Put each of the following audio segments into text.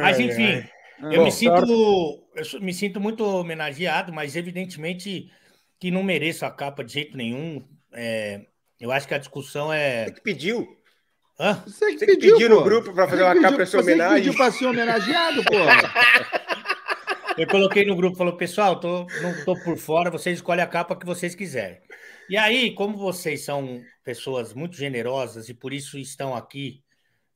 mas enfim, ai. Ah. eu Bom, me sinto eu me sinto muito homenageado, mas evidentemente que não mereço a capa de jeito nenhum. É, eu acho que a discussão é. Você que pediu? Hã? Você que, Você que pediu, no grupo para fazer Você uma capa para ser homenagem? Você pediu para ser homenageado, pô. eu coloquei no grupo, falou, pessoal, tô, não tô por fora, vocês escolhem a capa que vocês quiserem. E aí, como vocês são pessoas muito generosas e por isso estão aqui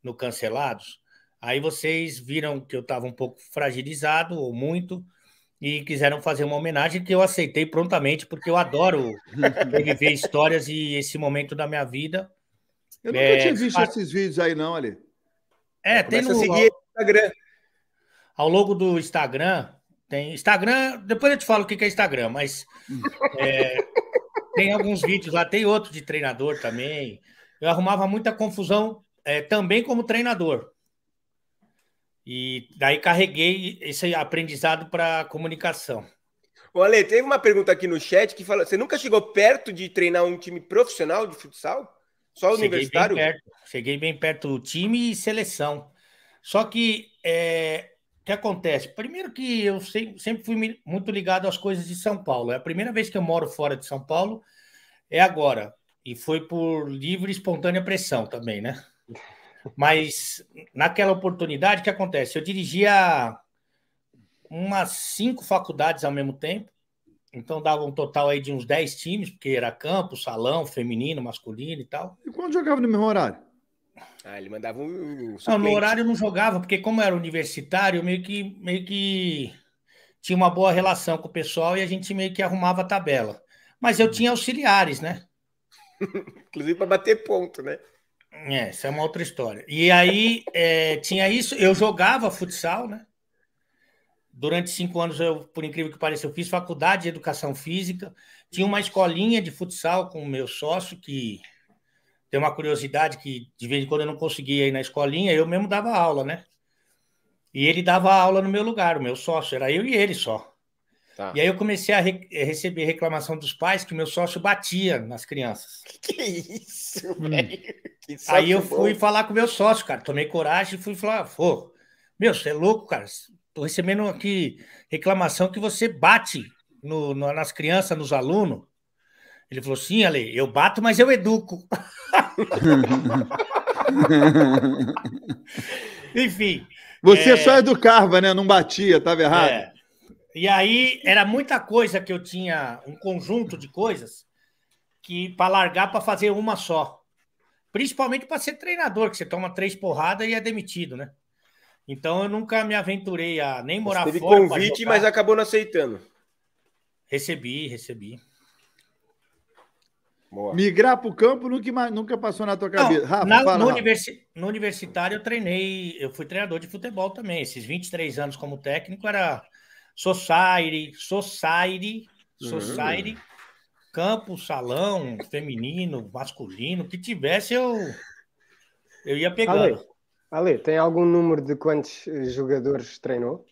no Cancelados, Aí vocês viram que eu estava um pouco fragilizado, ou muito, e quiseram fazer uma homenagem que eu aceitei prontamente, porque eu adoro viver histórias e esse momento da minha vida. Eu nunca é, tinha visto a... esses vídeos aí, não, Ali. É, tem no seguir ao... Instagram. Ao longo do Instagram, tem. Instagram, depois eu te falo o que é Instagram, mas é, tem alguns vídeos lá, tem outro de treinador também. Eu arrumava muita confusão é, também como treinador. E daí carreguei esse aprendizado para comunicação. Olha Ale, teve uma pergunta aqui no chat que fala: você nunca chegou perto de treinar um time profissional de futsal? Só Cheguei universitário? Bem perto. Cheguei bem perto do time e seleção. Só que é, o que acontece? Primeiro que eu sempre fui muito ligado às coisas de São Paulo. É a primeira vez que eu moro fora de São Paulo, é agora. E foi por livre e espontânea pressão também, né? Mas naquela oportunidade, o que acontece? Eu dirigia umas cinco faculdades ao mesmo tempo, então dava um total aí de uns dez times, porque era campo, salão, feminino, masculino e tal. E quando jogava no mesmo horário? Ah, ele mandava um. um não, no horário eu não jogava, porque como era universitário, eu meio que, meio que tinha uma boa relação com o pessoal e a gente meio que arrumava a tabela. Mas eu uhum. tinha auxiliares, né? Inclusive para bater ponto, né? É, isso é uma outra história. E aí é, tinha isso, eu jogava futsal, né? Durante cinco anos, eu, por incrível que pareça, eu fiz faculdade de educação física. Tinha uma escolinha de futsal com o meu sócio, que tem uma curiosidade que de vez em quando eu não conseguia ir na escolinha, eu mesmo dava aula, né? E ele dava aula no meu lugar, o meu sócio, era eu e ele só. Tá. E aí eu comecei a re eh, receber reclamação dos pais que o meu sócio batia nas crianças. Que é isso, hum. velho? Que aí eu bom. fui falar com o meu sócio, cara. Tomei coragem e fui falar, pô, meu, você é louco, cara. Tô recebendo aqui reclamação que você bate no, no, nas crianças, nos alunos. Ele falou, sim, Ale, eu bato, mas eu educo. Enfim. Você é... só educava, né? Não batia, estava errado. É. E aí era muita coisa que eu tinha, um conjunto de coisas que para largar para fazer uma só. Principalmente para ser treinador, que você toma três porradas e é demitido, né? Então eu nunca me aventurei a nem morar Você teve fora. Teve convite, mas acabou não aceitando. Recebi, recebi. Boa. Migrar para o campo nunca, nunca passou na tua cabeça. Não, Rafa, na, fala, no, Rafa. Universi no universitário eu treinei, eu fui treinador de futebol também. Esses 23 anos como técnico era Society, Society, Society, uhum. campo, salão, feminino, masculino, que tivesse eu, eu ia pegando. Ale, Ale, tem algum número de quantos eh, jogadores treinou?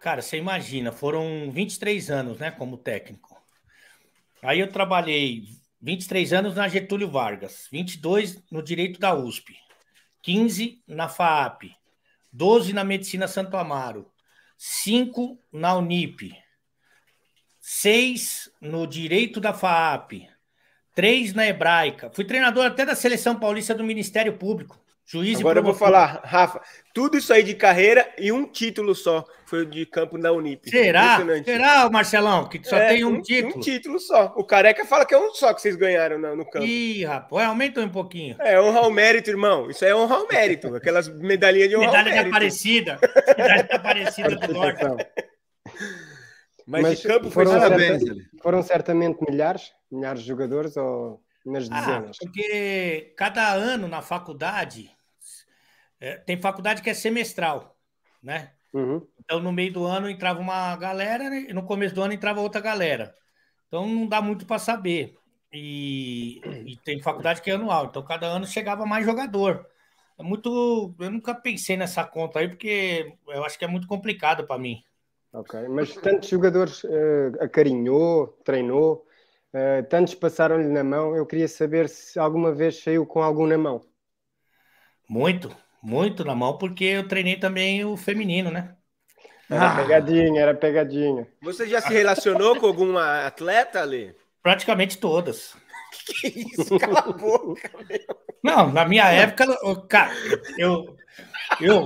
Cara, você imagina, foram 23 anos, né, como técnico. Aí eu trabalhei 23 anos na Getúlio Vargas, 22 no Direito da USP, 15 na FAAP, 12 na Medicina Santo Amaro, 5 na Unip, 6 no Direito da FAAP, 3 na Hebraica. Fui treinador até da Seleção Paulista do Ministério Público. Juiz Agora eu vou falar, Rafa, tudo isso aí de carreira e um título só foi de campo da Unip. Será? Será, Marcelão, que só é, tem um, um, título? Um título só. O Careca fala que é um só que vocês ganharam no, no campo. Ih, rapaz, aumentou um pouquinho. É, honra ao mérito, irmão. Isso é honra ao mérito. Aquelas medalhinhas de honra Medalha ao de Aparecida. Medalha de Aparecida do Norte. Mas, Mas de campo foram, foi certamente, foram certamente milhares, milhares de jogadores ou nas ah, dezenas? Ah, porque cada ano na faculdade é, tem faculdade que é semestral, né? Uhum. Então, no meio do ano entrava uma galera né? e no começo do ano entrava outra galera. Então, não dá muito para saber. E, e, tem faculdade que é anual, então cada ano chegava mais jogador. É muito. Eu nunca pensei nessa conta aí, porque eu acho que é muito complicado para mim. Ok, mas tantos jogadores uh, acarinhou, treinou, uh, tantos passaram-lhe na mão. Eu queria saber se alguma vez saiu com algum na mão. Muito, muito na mão, porque eu treinei também o feminino, né? Era ah. pegadinha, era pegadinha. Você já se relacionou com alguma atleta, ali? Praticamente todas. que isso? Cala a boca, meu. Não, na minha época, cara, eu, eu,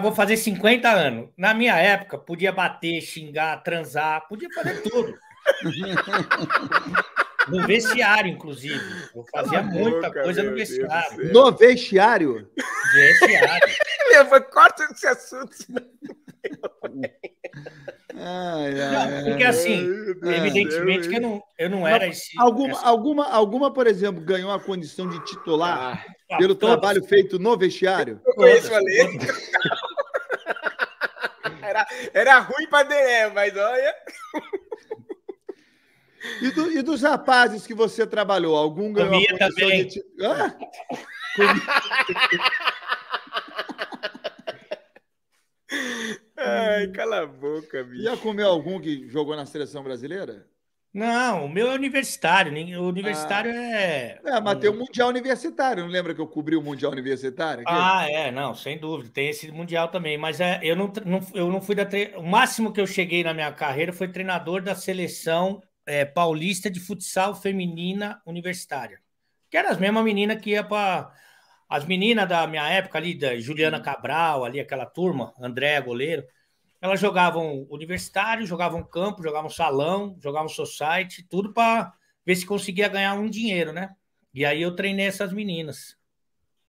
vou fazer 50 anos. Na minha época, podia bater, xingar, transar, podia fazer tudo. No vestiário, inclusive. Eu fazia muita coisa no vestiário. No vestiário? Vestiário. Leva, corta esse assunto. Ai, ai, não, porque assim, ai, evidentemente que eu não, eu não era esse. Alguma, essa... alguma, alguma, por exemplo, ganhou a condição de titular ah, pelo todos. trabalho feito no vestiário? Eu conheço a Era, era ruim para Deré, mas olha. E, do, e, dos rapazes que você trabalhou, algum ganhou Comia também. De... Ai, cala a boca, bicho. Ia comer algum que jogou na seleção brasileira? Não, o meu é universitário, nem o universitário ah, é. É, mas tem o Mundial Universitário, não lembra que eu cobri o Mundial Universitário? Aqui? Ah, é, não, sem dúvida, tem esse Mundial também, mas é, eu, não, não eu não fui da. Tre... O máximo que eu cheguei na minha carreira foi treinador da seleção é, paulista de futsal feminina universitária. Que era as mesmas meninas que ia para. As meninas da minha época ali, da Juliana Cabral, ali aquela turma, André, goleiro, elas jogavam universitário, jogavam campo, jogavam salão, jogavam society, tudo para ver se conseguia ganhar um dinheiro, né? E aí eu treinei essas meninas.